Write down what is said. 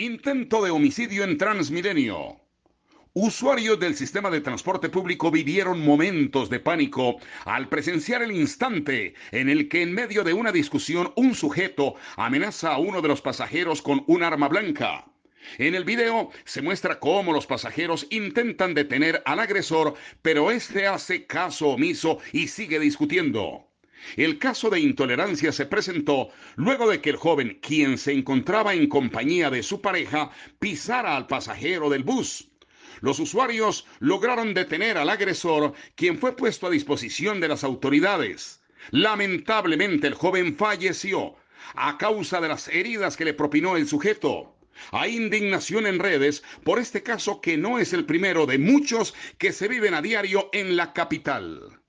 Intento de homicidio en Transmilenio. Usuarios del sistema de transporte público vivieron momentos de pánico al presenciar el instante en el que en medio de una discusión un sujeto amenaza a uno de los pasajeros con un arma blanca. En el video se muestra cómo los pasajeros intentan detener al agresor, pero este hace caso omiso y sigue discutiendo. El caso de intolerancia se presentó luego de que el joven, quien se encontraba en compañía de su pareja, pisara al pasajero del bus. Los usuarios lograron detener al agresor, quien fue puesto a disposición de las autoridades. Lamentablemente el joven falleció a causa de las heridas que le propinó el sujeto. Hay indignación en redes por este caso que no es el primero de muchos que se viven a diario en la capital.